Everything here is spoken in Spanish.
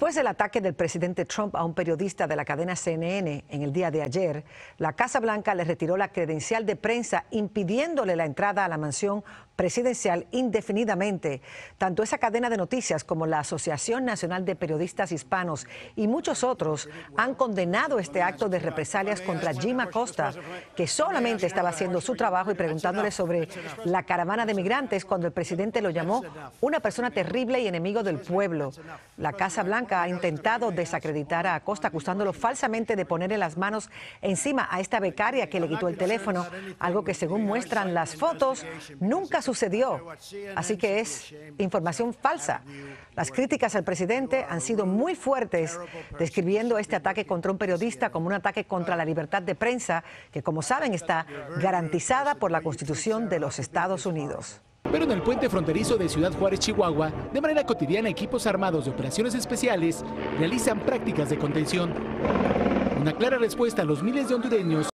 Después pues del ataque del presidente Trump a un periodista de la cadena CNN en el día de ayer, la Casa Blanca le retiró la credencial de prensa impidiéndole la entrada a la mansión presidencial indefinidamente. Tanto esa cadena de noticias como la Asociación Nacional de Periodistas Hispanos y muchos otros han condenado este acto de represalias contra Jim Acosta, que solamente estaba haciendo su trabajo y preguntándole sobre la caravana de migrantes cuando el presidente lo llamó una persona terrible y enemigo del pueblo. La Casa Blanca ha intentado desacreditar a Acosta acusándolo falsamente de ponerle las manos encima a esta becaria que le quitó el teléfono, algo que según muestran las fotos nunca sucedió. Así que es información falsa. Las críticas al presidente han sido muy fuertes, describiendo este ataque contra un periodista como un ataque contra la libertad de prensa, que como saben está garantizada por la Constitución de los Estados Unidos. Pero en el puente fronterizo de Ciudad Juárez, Chihuahua, de manera cotidiana equipos armados de operaciones especiales realizan prácticas de contención. Una clara respuesta a los miles de hondureños